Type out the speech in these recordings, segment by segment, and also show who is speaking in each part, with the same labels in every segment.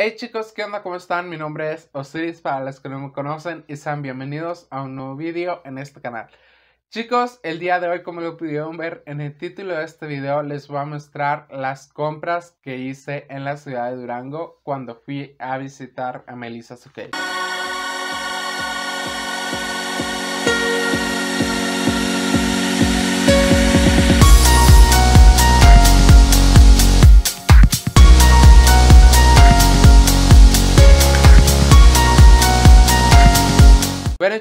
Speaker 1: Hey chicos, ¿qué onda? ¿Cómo están? Mi nombre es Osiris, para los que no me conocen, y sean bienvenidos a un nuevo video en este canal. Chicos, el día de hoy, como lo pudieron ver en el título de este video, les voy a mostrar las compras que hice en la ciudad de Durango cuando fui a visitar a Melissa Sotel.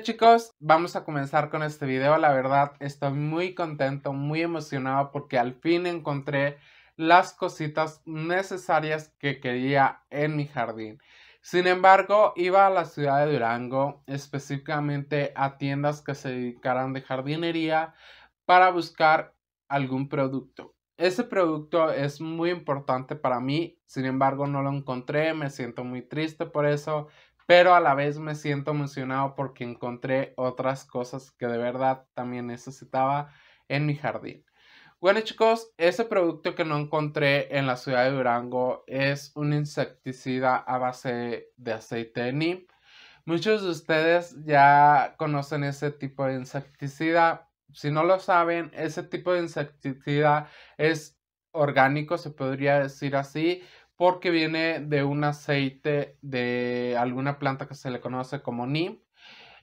Speaker 1: chicos, vamos a comenzar con este video. La verdad, estoy muy contento, muy emocionado porque al fin encontré las cositas necesarias que quería en mi jardín. Sin embargo, iba a la ciudad de Durango, específicamente a tiendas que se dedicaran de jardinería para buscar algún producto. Ese producto es muy importante para mí, sin embargo no lo encontré, me siento muy triste por eso pero a la vez me siento emocionado porque encontré otras cosas que de verdad también necesitaba en mi jardín. Bueno chicos, ese producto que no encontré en la ciudad de Durango es un insecticida a base de aceite de neem. Muchos de ustedes ya conocen ese tipo de insecticida. Si no lo saben, ese tipo de insecticida es orgánico, se podría decir así, porque viene de un aceite de alguna planta que se le conoce como neem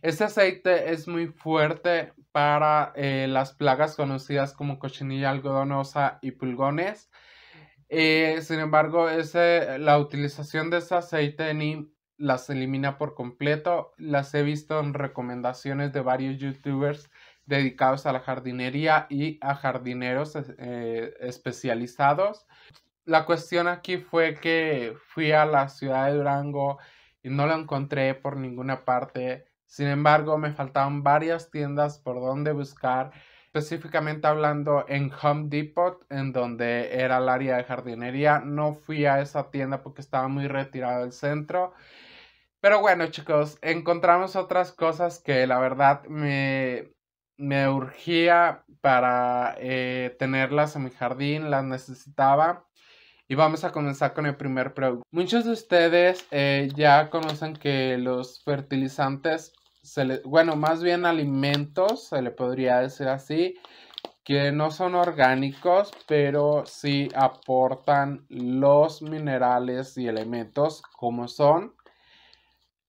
Speaker 1: Este aceite es muy fuerte para eh, las plagas conocidas como cochinilla algodonosa y pulgones. Eh, sin embargo, la utilización de ese aceite de las elimina por completo. Las he visto en recomendaciones de varios youtubers dedicados a la jardinería y a jardineros eh, especializados la cuestión aquí fue que fui a la ciudad de Durango y no la encontré por ninguna parte. Sin embargo, me faltaban varias tiendas por donde buscar, específicamente hablando en Home Depot, en donde era el área de jardinería. No fui a esa tienda porque estaba muy retirado del centro. Pero bueno, chicos, encontramos otras cosas que la verdad me, me urgía para eh, tenerlas en mi jardín, las necesitaba. Y vamos a comenzar con el primer producto. Muchos de ustedes eh, ya conocen que los fertilizantes, se bueno, más bien alimentos, se le podría decir así, que no son orgánicos, pero sí aportan los minerales y elementos como son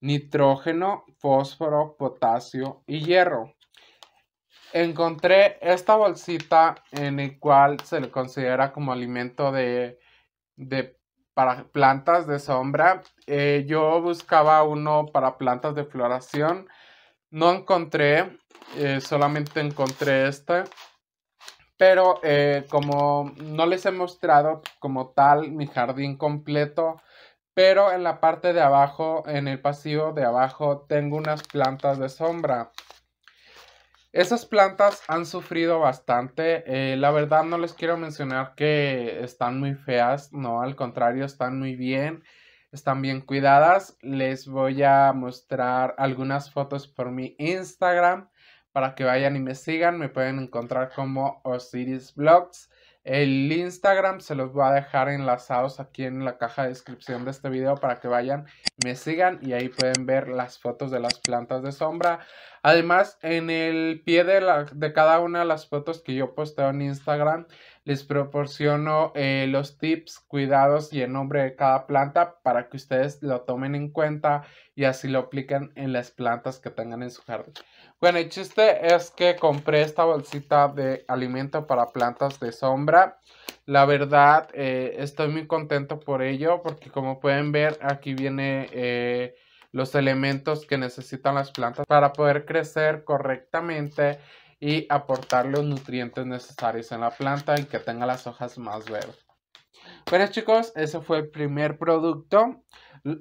Speaker 1: nitrógeno, fósforo, potasio y hierro. Encontré esta bolsita en el cual se le considera como alimento de de para plantas de sombra. Eh, yo buscaba uno para plantas de floración. No encontré, eh, solamente encontré este. Pero eh, como no les he mostrado como tal mi jardín completo, pero en la parte de abajo, en el pasillo de abajo, tengo unas plantas de sombra. Esas plantas han sufrido bastante. Eh, la verdad no les quiero mencionar que están muy feas, no, al contrario, están muy bien, están bien cuidadas. Les voy a mostrar algunas fotos por mi Instagram para que vayan y me sigan. Me pueden encontrar como Osiris Vlogs. El Instagram se los voy a dejar enlazados aquí en la caja de descripción de este video para que vayan, me sigan y ahí pueden ver las fotos de las plantas de sombra. Además, en el pie de, la, de cada una de las fotos que yo posteo en Instagram, les proporciono eh, los tips, cuidados y el nombre de cada planta para que ustedes lo tomen en cuenta y así lo apliquen en las plantas que tengan en su jardín. Bueno, el chiste es que compré esta bolsita de alimento para plantas de sombra. La verdad, eh, estoy muy contento por ello porque como pueden ver, aquí viene eh, los elementos que necesitan las plantas para poder crecer correctamente y aportar los nutrientes necesarios en la planta y que tenga las hojas más verdes. Bueno chicos, ese fue el primer producto.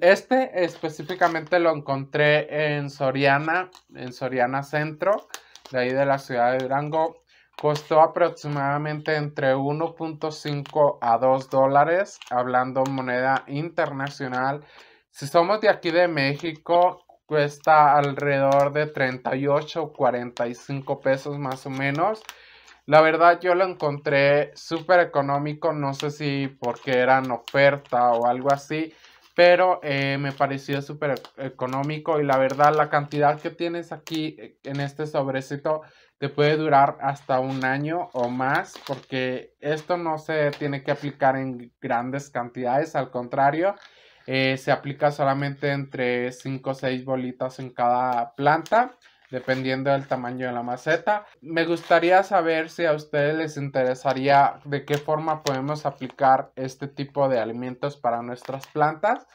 Speaker 1: Este específicamente lo encontré en Soriana, en Soriana Centro, de ahí de la ciudad de Durango. Costó aproximadamente entre 1.5 a 2 dólares, hablando moneda internacional. Si somos de aquí de México, cuesta alrededor de 38 o 45 pesos más o menos. La verdad yo lo encontré súper económico, no sé si porque eran oferta o algo así, pero eh, me pareció súper e-, económico y la verdad la cantidad que tienes aquí eh, en este sobrecito te puede durar hasta un año o más porque esto no se tiene que aplicar en grandes cantidades, al contrario, eh, se aplica solamente entre 5 o 6 bolitas en cada planta dependiendo del tamaño de la maceta. Me gustaría saber si a ustedes les interesaría de qué forma podemos aplicar este tipo de alimentos para nuestras plantas.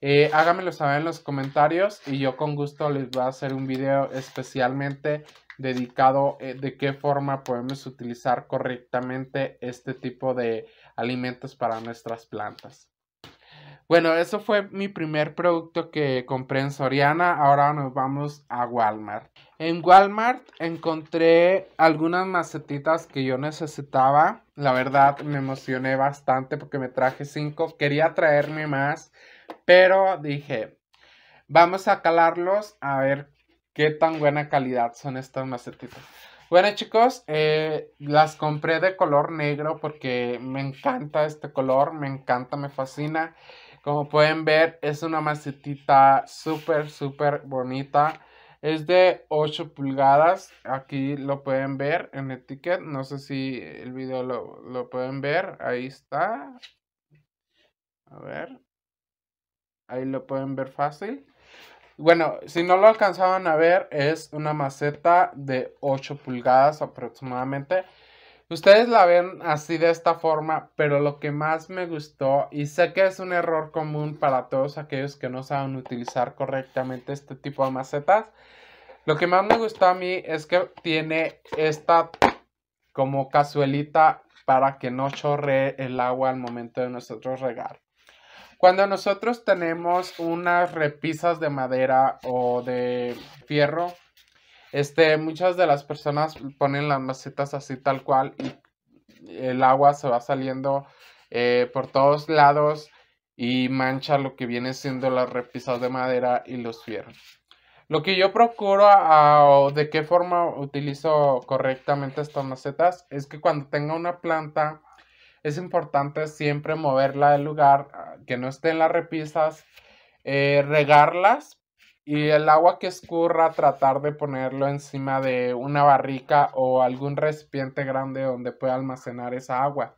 Speaker 1: Eh, háganmelo saber en los comentarios y yo con gusto les voy a hacer un video especialmente dedicado eh, de qué forma podemos utilizar correctamente este tipo de alimentos para nuestras plantas. Bueno, eso fue mi primer producto que compré en Soriana. Ahora nos vamos a Walmart. En Walmart encontré algunas macetitas que yo necesitaba. La verdad me emocioné bastante porque me traje cinco. Quería traerme más, pero dije, vamos a calarlos a ver qué tan buena calidad son estas macetitas. Bueno chicos, eh, las compré de color negro porque me encanta este color, me encanta, me fascina. Como pueden ver, es una macetita súper, súper bonita. Es de 8 pulgadas. Aquí lo pueden ver en el ticket. No sé si el video lo, lo pueden ver. Ahí está. A ver. Ahí lo pueden ver fácil. Bueno, si no lo alcanzaban a ver, es una maceta de 8 pulgadas aproximadamente. Ustedes la ven así de esta forma, pero lo que más me gustó, y sé que es un error común para todos aquellos que no saben utilizar correctamente este tipo de macetas, lo que más me gustó a mí es que tiene esta como cazuelita para que no chorree el agua al momento de nosotros regar. Cuando nosotros tenemos unas repisas de madera o de fierro, este, muchas de las personas ponen las macetas así tal cual y el agua se va saliendo eh, por todos lados y mancha lo que viene siendo las repisas de madera y los fierros. Lo que yo procuro o de qué forma utilizo correctamente estas macetas es que cuando tenga una planta es importante siempre moverla del lugar ah, que no esté en las repisas, eh, regarlas y el agua que escurra tratar de ponerlo encima de una barrica o algún recipiente grande donde pueda almacenar esa agua.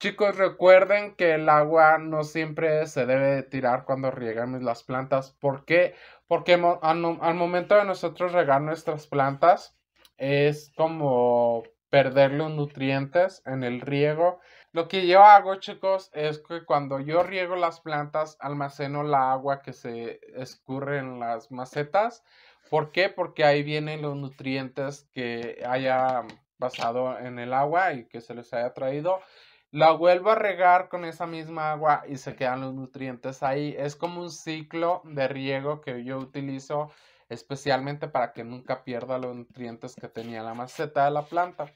Speaker 1: Chicos, recuerden que el agua no siempre se debe tirar cuando riegan las plantas. ¿Por qué? Porque al, momento de nosotros regar nuestras plantas es como perderle nutrientes en el riego lo que yo hago, chicos, es que cuando yo riego las plantas, almaceno la agua que se escurre en las macetas. ¿Por qué? Porque ahí vienen los nutrientes que haya pasado en el agua y que se les haya traído. La vuelvo a regar con esa misma agua y se quedan los nutrientes ahí. Es como un ciclo de riego que yo utilizo especialmente para que nunca pierda los nutrientes que tenía la maceta de la planta.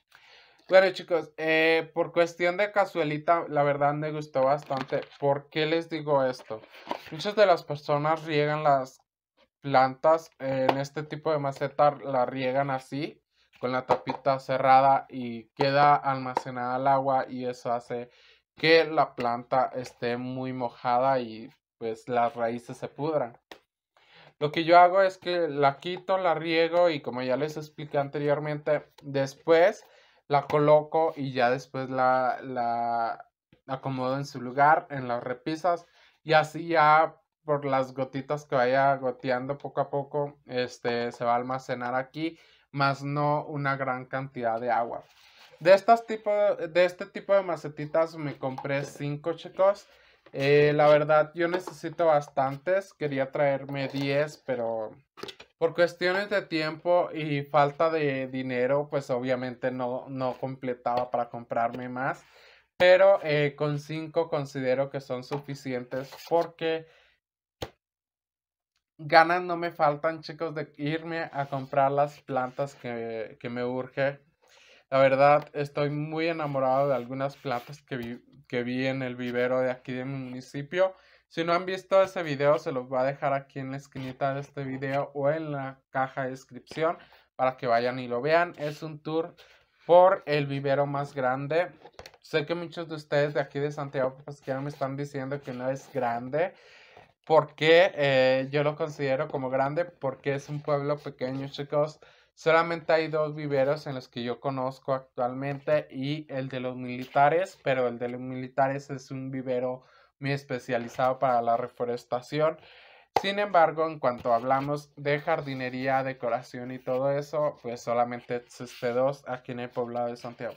Speaker 1: Bueno, chicos, eh, por cuestión de casuelita, la verdad me gustó bastante. ¿Por qué les digo esto? Muchas de las personas riegan las plantas en este tipo de maceta, la riegan así, con la tapita cerrada y queda almacenada el agua y eso hace que la planta esté muy mojada y pues las raíces se pudran. Lo que yo hago es que la quito, la riego y como ya les expliqué anteriormente, después la coloco y ya después la, la acomodo en su lugar, en las repisas y así ya por las gotitas que vaya goteando poco a poco, este se va a almacenar aquí, más no una gran cantidad de agua. De, de este tipo de macetitas me compré 5 chicos. Eh, la verdad yo necesito bastantes, quería traerme 10, pero por cuestiones de tiempo y falta de dinero, pues obviamente no, completaba para comprarme más. Pero eh, con cinco considero que son suficientes porque ganas no me faltan, chicos, de irme a comprar las plantas que, me urge. La verdad, estoy muy enamorado de algunas plantas que vi, que vi en el vivero de aquí de mi municipio. Si no han visto ese video, se los va a dejar aquí en la esquinita de este video o en la caja de descripción para que vayan y lo vean. Es un tour por el vivero más grande. Sé que muchos de ustedes de aquí de Santiago pues, que me están diciendo que no es grande. porque eh, yo lo considero como grande? Porque es un pueblo pequeño, chicos. Solamente hay dos viveros en los que yo conozco actualmente y el de los militares, pero el de los militares es un vivero mi especializado para la reforestación. Sin embargo, en cuanto hablamos de jardinería, decoración y todo eso, pues solamente este dos aquí en el poblado de Santiago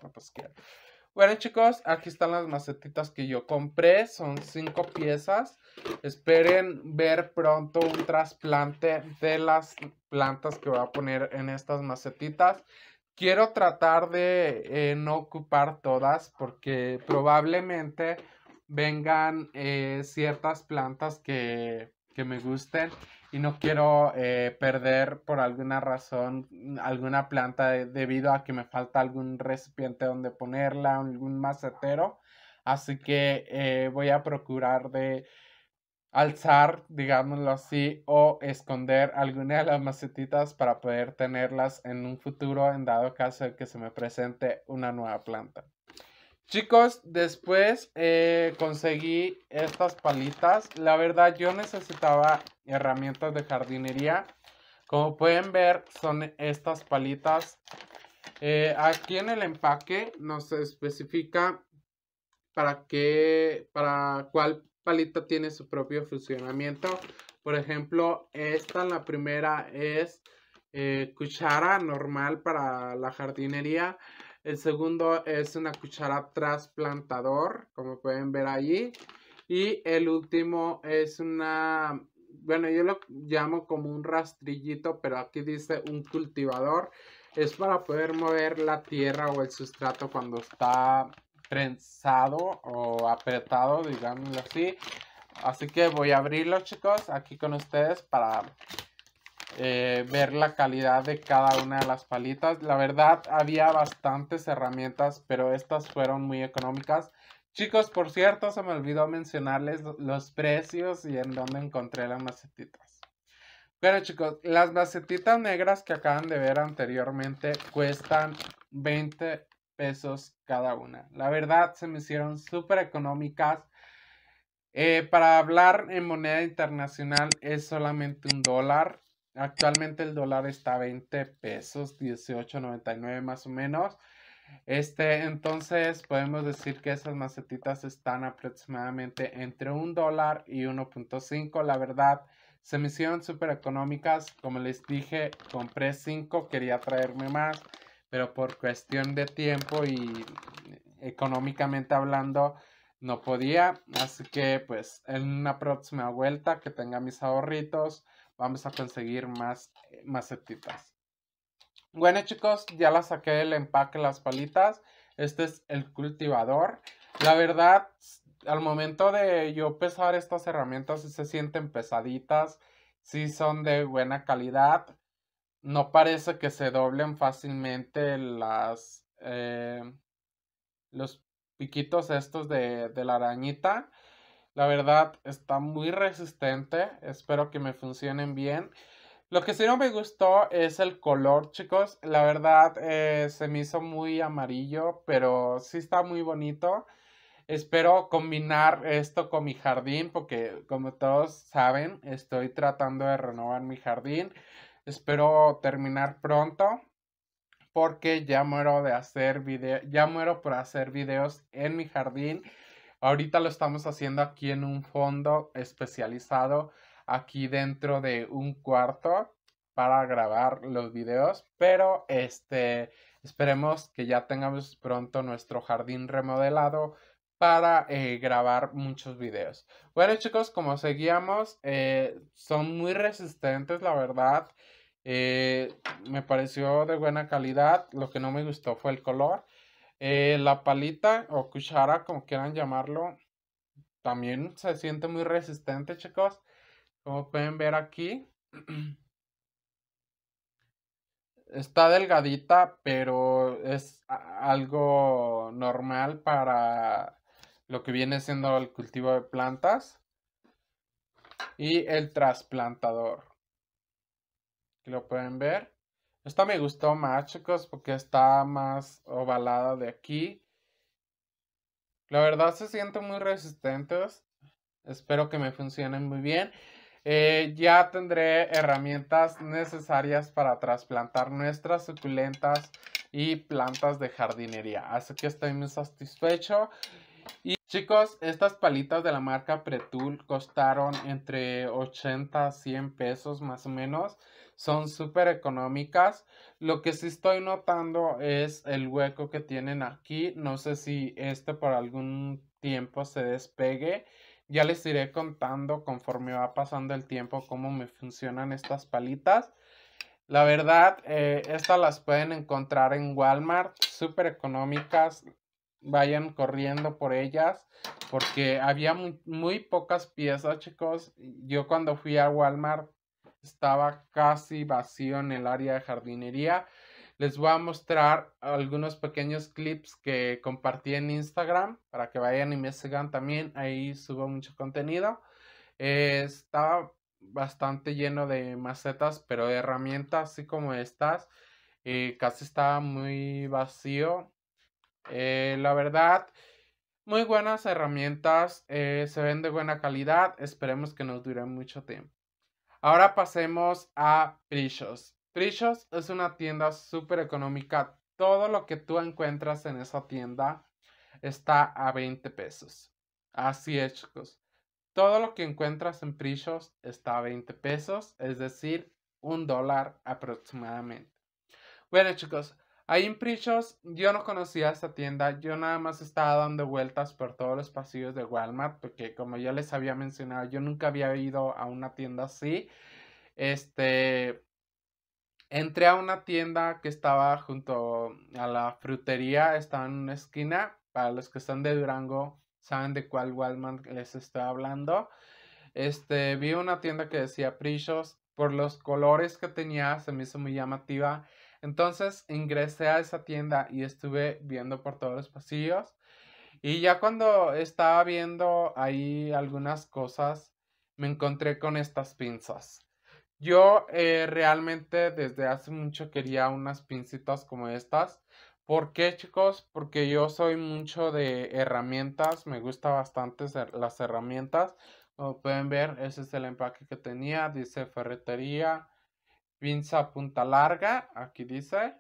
Speaker 1: Bueno chicos, aquí están las macetitas que yo compré, son cinco piezas. Esperen ver pronto un trasplante de las plantas que voy a poner en estas macetitas. Quiero tratar de eh, no ocupar todas porque probablemente vengan eh, ciertas plantas que, me gusten y no quiero eh, perder por alguna razón mm, alguna planta debido a que me falta algún recipiente donde ponerla, algún macetero. Así que eh, voy a procurar de alzar, digámoslo así, o esconder alguna de las macetitas para poder tenerlas en un futuro en dado caso de que se me presente una nueva planta. Chicos, después eh, conseguí estas palitas. La verdad, yo necesitaba herramientas de jardinería. Como pueden ver, son estas palitas. Eh, aquí en el empaque nos especifica para qué, para cuál palita tiene su propio funcionamiento. Por ejemplo, esta, la primera, es eh, cuchara normal para la jardinería. El segundo es una cuchara trasplantador, como pueden ver allí. Y el último es una, bueno, yo lo llamo como un rastrillito, pero aquí dice un cultivador. Es para poder mover la tierra o el sustrato cuando está trenzado o apretado, digámoslo así. Así que voy a abrirlo, chicos, aquí con ustedes para eh, ver la calidad de cada una de las palitas. La verdad, había bastantes herramientas, pero estas fueron muy económicas. Chicos, por cierto, se me olvidó mencionarles los precios y en dónde encontré las macetitas. pero chicos, las macetitas negras que acaban de ver anteriormente cuestan 20 pesos cada una. La verdad, se me hicieron súper económicas. Eh, para hablar en moneda internacional es solamente un dólar. Actualmente el dólar está a 20 pesos, 18.99 más o menos. Este, entonces podemos decir que esas macetitas están aproximadamente entre un dólar y 1.5. La verdad, se me hicieron súper económicas. Como les dije, compré 5, quería traerme más, pero por cuestión de tiempo y económicamente hablando, no podía. Así que pues en una próxima vuelta que tenga mis ahorritos vamos a conseguir más eh, macetitas. Bueno chicos, ya la saqué del empaque las palitas. Este es el cultivador. La verdad, al momento de yo pesar estas herramientas, si se sienten pesaditas. Si son de buena calidad. No parece que se doblen fácilmente las, eh, los piquitos estos de, de la arañita. La verdad está muy resistente. Espero que me funcionen bien. Lo que sí no me gustó es el color, chicos. La verdad eh, se me hizo muy amarillo, pero sí está muy bonito. Espero combinar esto con mi jardín porque como todos saben, estoy tratando de renovar mi jardín. Espero terminar pronto porque ya muero de hacer ya muero por hacer videos en mi jardín. Ahorita lo estamos haciendo aquí en un fondo especializado, aquí dentro de un cuarto para grabar los videos, pero este, esperemos que ya tengamos pronto nuestro jardín remodelado para eh, grabar muchos videos. Bueno chicos, como seguíamos, eh, son muy resistentes la verdad. Eh, me pareció de buena calidad. Lo que no me gustó fue el color. Eh, la palita o cuchara, como quieran llamarlo, también se siente muy resistente, chicos. Como pueden ver aquí. Está delgadita, pero es algo normal para lo que viene siendo el cultivo de plantas. Y el trasplantador. Aquí lo pueden ver. Esta me gustó más, chicos, porque está más ovalada de aquí. La verdad se sienten muy resistentes. Espero que me funcionen muy bien. Eh, ya tendré herramientas necesarias para trasplantar nuestras suculentas y plantas de jardinería. Así que estoy muy satisfecho. Y chicos, estas palitas de la marca Pretul costaron entre 80 a 100 pesos más o menos son súper económicas. Lo que sí estoy notando es el hueco que tienen aquí. No sé si este por algún tiempo se despegue. Ya les iré contando conforme va pasando el tiempo cómo me funcionan estas palitas. La verdad, eh, estas las pueden encontrar en Walmart, súper económicas. Vayan corriendo por ellas porque había muy, muy pocas piezas, chicos. Yo cuando fui a Walmart estaba casi vacío en el área de jardinería. Les voy a mostrar algunos pequeños clips que compartí en Instagram para que vayan y me sigan también. Ahí subo mucho contenido. Eh, estaba bastante lleno de macetas, pero de herramientas así como estas. Eh, casi estaba muy vacío. Eh, la verdad, muy buenas herramientas, se ven de buena calidad, esperemos que nos duren mucho tiempo. Ahora pasemos a Prisho's. Precious es una tienda súper económica. Todo lo que tú encuentras en esa tienda está a 20 pesos. Así es, chicos. Todo lo que encuentras en Precious está a 20 pesos, es decir, un dólar aproximadamente. Bueno, chicos, Ahí en Prichos yo no conocía esta tienda, yo nada más estaba dando vueltas por todos los pasillos de Walmart, porque como ya les había mencionado, yo nunca había ido a una tienda así. Este, entré a una tienda que estaba junto a la frutería, estaba en una esquina, para los que están de Durango saben de cuál Walmart les estoy hablando. Este, vi una tienda que decía Prichos, por los colores que tenía, se me hizo muy llamativa. Entonces ingresé a esa tienda y estuve viendo por todos los pasillos. Y ya cuando estaba viendo ahí algunas cosas, me encontré con estas pinzas. Yo eh, realmente desde hace mucho quería unas pinzas como estas. ¿Por qué chicos? Porque yo soy mucho de herramientas, me gustan bastante las herramientas. Como pueden ver, ese es el empaque que tenía, dice ferretería, pinza punta larga, aquí dice.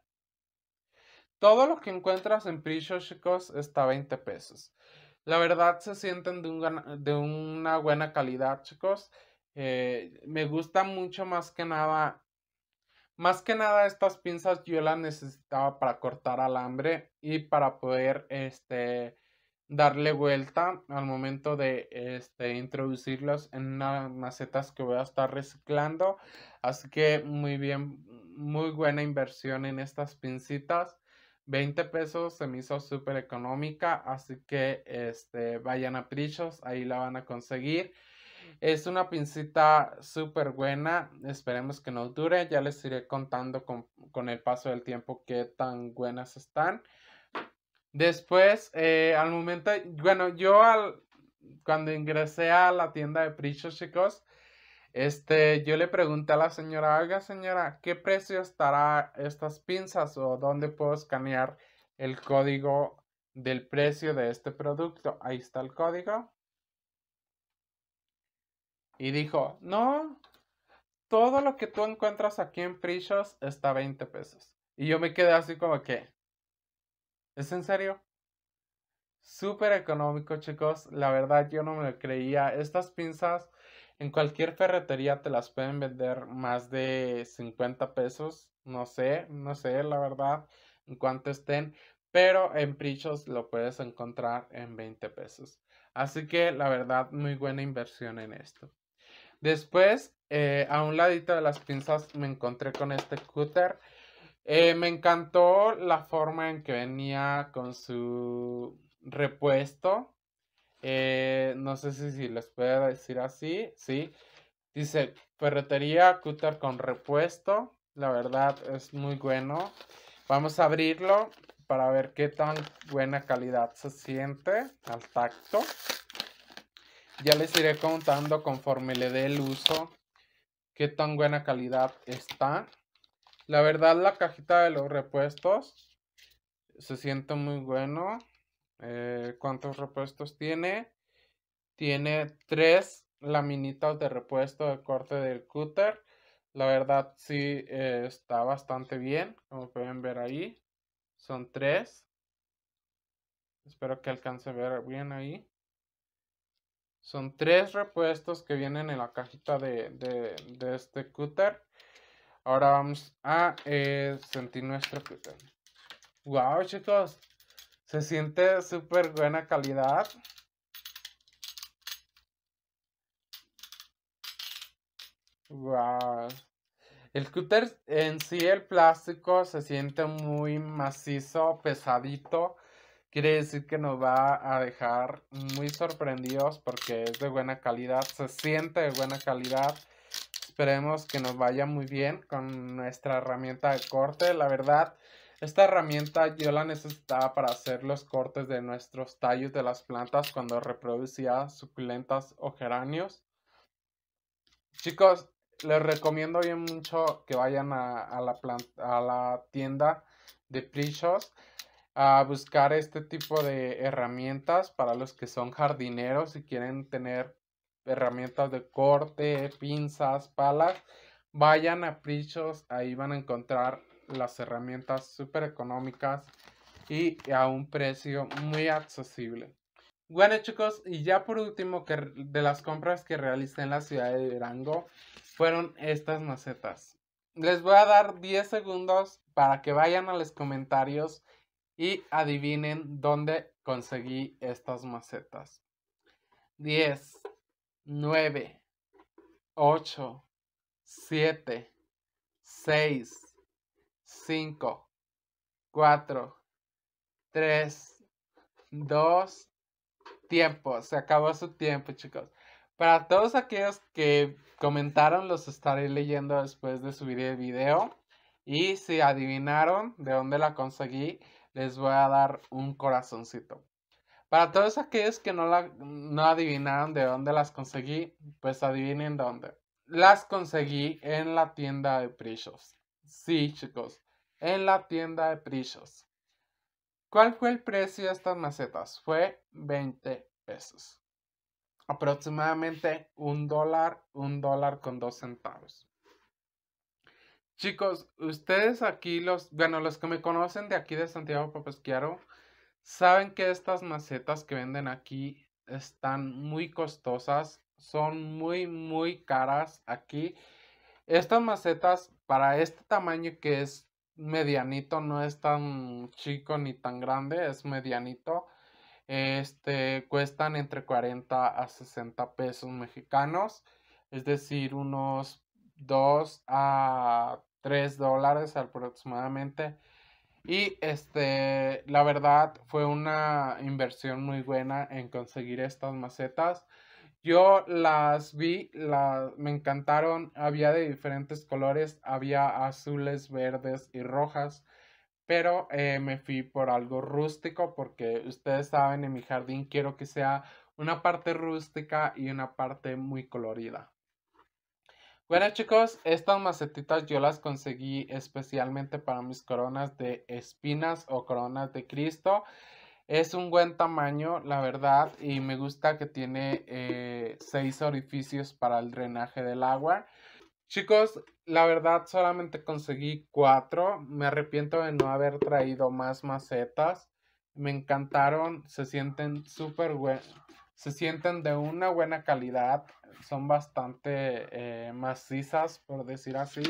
Speaker 1: Todo lo que encuentras en Prisho, chicos, está a 20 pesos. La verdad se sienten de, un, de una buena calidad, chicos. Eh, me gusta mucho más que nada. Más que nada estas pinzas yo las necesitaba para cortar alambre y para poder este, darle vuelta al momento de este, introducirlos en unas macetas que voy a estar reciclando. Así que muy bien, muy buena inversión en estas pincitas. 20 pesos se me hizo súper económica, así que este, vayan a Prichos, ahí la van a conseguir. Es una pincita súper buena, esperemos que no dure, ya les iré contando con, con el paso del tiempo qué tan buenas están. Después, eh, al momento, bueno, yo al, cuando ingresé a la tienda de Prichos, chicos, este, yo le pregunté a la señora, oiga señora, ¿qué precio estará estas pinzas o dónde puedo escanear el código del precio de este producto? Ahí está el código. Y dijo, no, todo lo que tú encuentras aquí en Prichos está 20 pesos. Y yo me quedé así como que, ¿Es en serio? Súper económico, chicos. La verdad, yo no me creía. Estas pinzas en cualquier ferretería te las pueden vender más de 50 pesos. No sé, no sé, la verdad, en cuánto estén. Pero en Prichos lo puedes encontrar en 20 pesos. Así que la verdad, muy buena inversión en esto. Después, eh, a un ladito de las pinzas me encontré con este cúter eh, me encantó la forma en que venía con su repuesto. Eh, no sé si, si les puedo decir así. Sí. Dice ferretería cutter con repuesto. La verdad es muy bueno. Vamos a abrirlo para ver qué tan buena calidad se siente al tacto. Ya les iré contando conforme le dé el uso qué tan buena calidad está. La verdad, la cajita de los repuestos se siente muy bueno. Eh, ¿Cuántos repuestos tiene? Tiene tres laminitas de repuesto de corte del cúter. La verdad, sí eh, está bastante bien. Como pueden ver ahí, son tres. Espero que alcance a ver bien ahí. Son tres repuestos que vienen en la cajita de, de este cúter. Ahora vamos a eh, sentir nuestro cúter. Wow, chicos. Se siente súper buena calidad. Wow. El cúter en sí, el plástico, se siente muy macizo, pesadito. Quiere decir que nos va a dejar muy sorprendidos porque es de buena calidad, se siente de buena calidad. Esperemos que nos vaya muy bien con nuestra herramienta de corte. La verdad, esta herramienta yo la necesitaba para hacer los cortes de nuestros tallos de las plantas cuando reproducía suculentas o geranios. Chicos, les recomiendo bien mucho que vayan a, la, a la tienda de Prichos a buscar este tipo de herramientas para los que son jardineros y quieren tener herramientas de corte, pinzas, palas, vayan a Prichos, ahí van a encontrar las herramientas super económicas y a un precio muy accesible. Bueno chicos, y ya por último que de las compras que realicé en la ciudad de Durango fueron estas macetas. Les voy a dar 10 segundos para que vayan a los comentarios y adivinen dónde conseguí estas macetas. 10, 9, 8, 7, 6, 5, 4, 3, 2, tiempo. Se acabó su tiempo, chicos. Para todos aquellos que comentaron, los estaré leyendo después de subir el video. Y si adivinaron de dónde la conseguí, les voy a dar un corazoncito. Para todos aquellos que no, la, adivinaron de dónde las conseguí, pues adivinen dónde. Las conseguí en la tienda de Prisos. Sí, chicos, en la tienda de Prisos. ¿Cuál fue el precio de estas macetas? Fue 20 pesos. Aproximadamente un dólar, un dólar con dos centavos. Chicos, ustedes aquí, los, bueno, los que me conocen de aquí de Santiago Papasquiaro, Saben que estas macetas que venden aquí están muy costosas, son muy, muy caras aquí. Estas macetas para este tamaño que es medianito, no es tan chico ni tan grande, es medianito. Este cuestan entre 40 a 60 pesos mexicanos, es decir, unos 2 a 3 dólares aproximadamente. Y este, la verdad fue una inversión muy buena en conseguir estas macetas. Yo las vi, las, me encantaron, había de diferentes colores, había azules, verdes y rojas, pero eh, me fui por algo rústico porque ustedes saben, en mi jardín quiero que sea una parte rústica y una parte muy colorida. Bueno chicos, estas macetitas yo las conseguí especialmente para mis coronas de espinas o coronas de Cristo. Es un buen tamaño, la verdad, y me gusta que tiene eh, seis orificios para el drenaje del agua. Chicos, la verdad solamente conseguí cuatro. Me arrepiento de no haber traído más macetas. Me encantaron, se sienten súper se sienten de una buena calidad, son bastante eh, macizas, por decir así.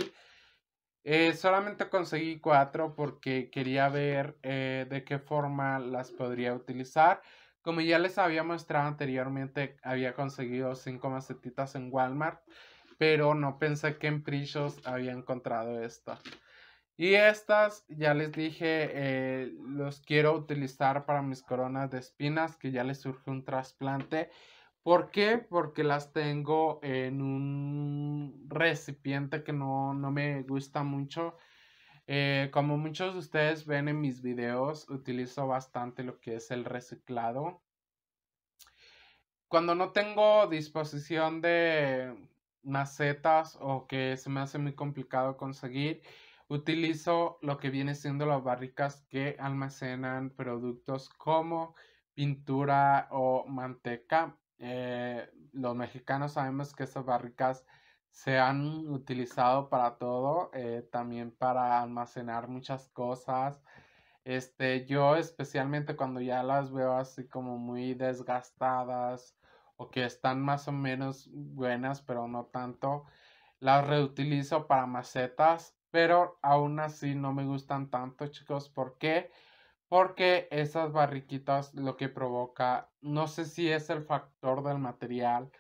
Speaker 1: Eh, solamente conseguí cuatro porque quería ver eh, de qué forma las podría utilizar. Como ya les había mostrado anteriormente, había conseguido cinco macetitas en Walmart, pero no pensé que en Precious había encontrado esta. Y estas, ya les dije, eh, los quiero utilizar para mis coronas de espinas, que ya les surge un trasplante. ¿Por qué? Porque las tengo en un recipiente que no, me gusta mucho. Eh, como muchos de ustedes ven en mis videos, utilizo bastante lo que es el reciclado. Cuando no tengo disposición de macetas o que se me hace muy complicado conseguir, Utilizo lo que viene siendo las barricas que almacenan productos como pintura o manteca. Eh, los mexicanos sabemos que esas barricas se han utilizado para todo, eh, también para almacenar muchas cosas. Este, yo especialmente cuando ya las veo así como muy desgastadas o que están más o menos buenas, pero no tanto, las reutilizo para macetas pero aún así no me gustan tanto, chicos. ¿Por qué? Porque esas barriquitas lo que provoca, no sé si es el factor del material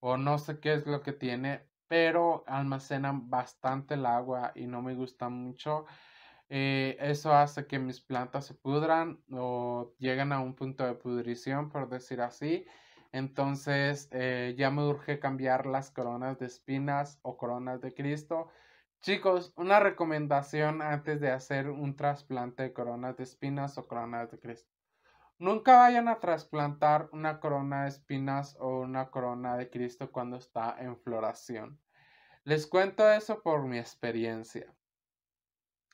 Speaker 1: o no sé qué es lo que tiene, pero almacenan bastante el agua y no me gusta mucho. Eh, eso hace que mis plantas se pudran o lleguen a un punto de pudrición, por decir así. Entonces eh, ya me urge cambiar las coronas de espinas o coronas de Cristo Chicos, una recomendación antes de hacer un trasplante de coronas de espinas o coronas de Cristo. Nunca vayan a trasplantar una corona de espinas o una corona de Cristo cuando está en floración. Les cuento eso por mi experiencia.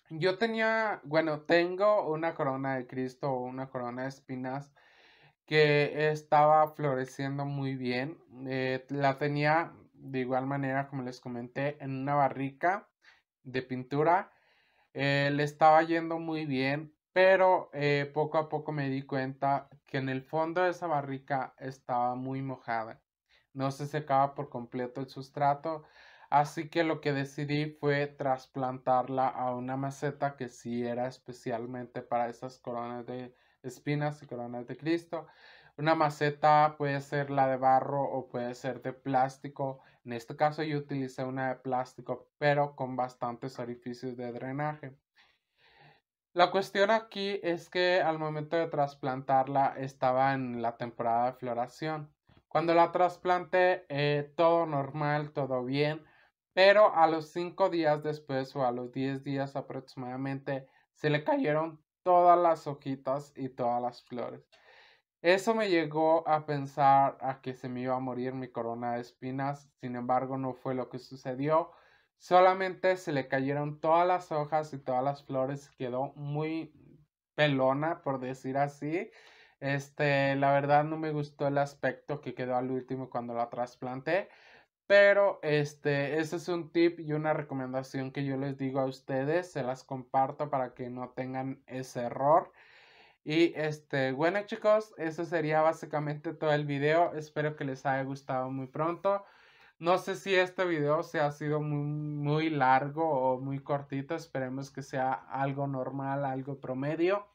Speaker 1: Yo tenía, bueno, tengo una corona de Cristo o una corona de espinas que estaba floreciendo muy bien. Eh, la tenía de igual manera, como les comenté, en una barrica de pintura. Eh, le estaba yendo muy bien, pero eh, poco a poco me di cuenta que en el fondo de esa barrica estaba muy mojada. No se secaba por completo el sustrato, así que lo que decidí fue trasplantarla a una maceta que sí era especialmente para esas coronas de espinas y coronas de Cristo. Una maceta puede ser la de barro o puede ser de plástico. En este caso yo utilicé una de plástico, pero con bastantes orificios de drenaje. La cuestión aquí es que al momento de trasplantarla estaba en la temporada de floración. Cuando la trasplanté, eh, todo normal, todo bien, pero a los 5 días después o a los 10 días aproximadamente, se le cayeron todas las hojitas y todas las flores. Eso me llegó a pensar a que se me iba a morir mi corona de espinas, sin embargo no fue lo que sucedió, solamente se le cayeron todas las hojas y todas las flores, quedó muy pelona por decir así. Este, la verdad no me gustó el aspecto que quedó al último cuando la trasplanté, pero este, ese es un tip y una recomendación que yo les digo a ustedes, se las comparto para que no tengan ese error. Y este, bueno chicos, eso sería básicamente todo el video. Espero que les haya gustado muy pronto. No sé si este video se ha sido muy, largo o muy cortito. Esperemos que sea algo normal, algo promedio.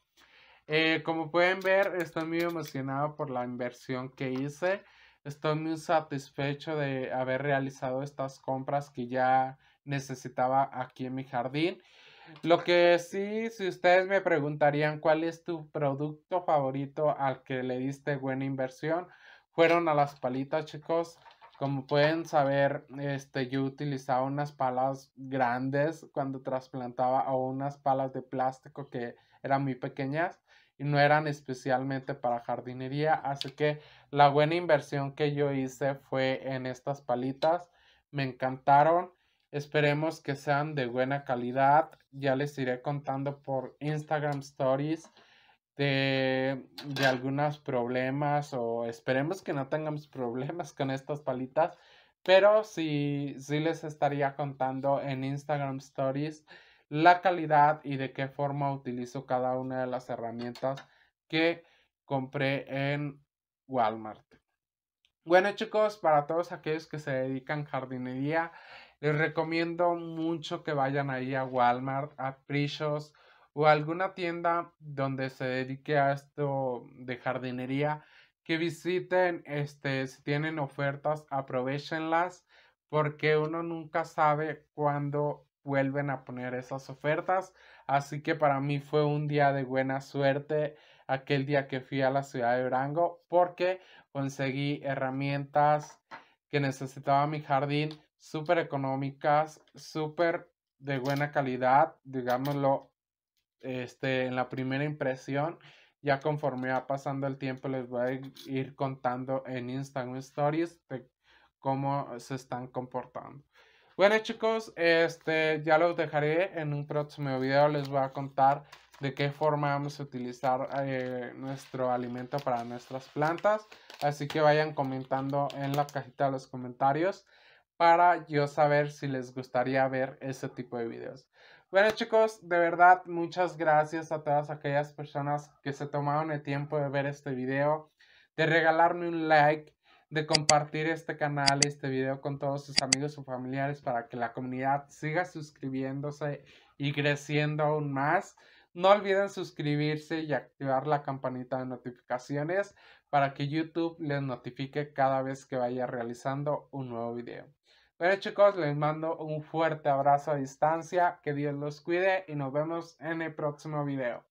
Speaker 1: Eh, como pueden ver, estoy muy emocionado por la inversión que hice. Estoy muy satisfecho de haber realizado estas compras que ya necesitaba aquí en mi jardín. Lo que sí, si ustedes me preguntarían cuál es tu producto favorito al que le diste buena inversión, fueron a las palitas, chicos. Como pueden saber, este, yo utilizaba unas palas grandes cuando trasplantaba o unas palas de plástico que eran muy pequeñas y no eran especialmente para jardinería. Así que la buena inversión que yo hice fue en estas palitas. Me encantaron Esperemos que sean de buena calidad. Ya les iré contando por Instagram Stories de, algunos problemas o esperemos que no tengamos problemas con estas palitas. Pero sí, sí les estaría contando en Instagram Stories la calidad y de qué forma utilizo cada una de las herramientas que compré en Walmart. Bueno chicos, para todos aquellos que se dedican a jardinería, les recomiendo mucho que vayan ahí a Walmart, a Precious o alguna tienda donde se dedique a esto de jardinería. Que visiten, este, si tienen ofertas, aprovechenlas porque uno nunca sabe cuándo vuelven a poner esas ofertas. Así que para mí fue un día de buena suerte aquel día que fui a la ciudad de Durango porque conseguí herramientas que necesitaba mi jardín súper económicas, súper de buena calidad, digámoslo, este, en la primera impresión. Ya conforme va pasando el tiempo les voy a ir contando en Instagram Stories de cómo se están comportando. Bueno chicos, este, ya los dejaré en un próximo video, les voy a contar de qué forma vamos a utilizar eh, nuestro alimento para nuestras plantas. Así que vayan comentando en la cajita de los comentarios para yo saber si les gustaría ver ese tipo de videos. Bueno chicos, de verdad muchas gracias a todas aquellas personas que se tomaron el tiempo de ver este video, de regalarme un like, de compartir este canal, y este video con todos sus amigos o familiares para que la comunidad siga suscribiéndose y creciendo aún más. No olviden suscribirse y activar la campanita de notificaciones para que YouTube les notifique cada vez que vaya realizando un nuevo video. Bueno chicos, les mando un fuerte abrazo a distancia, que Dios los cuide y nos vemos en el próximo video.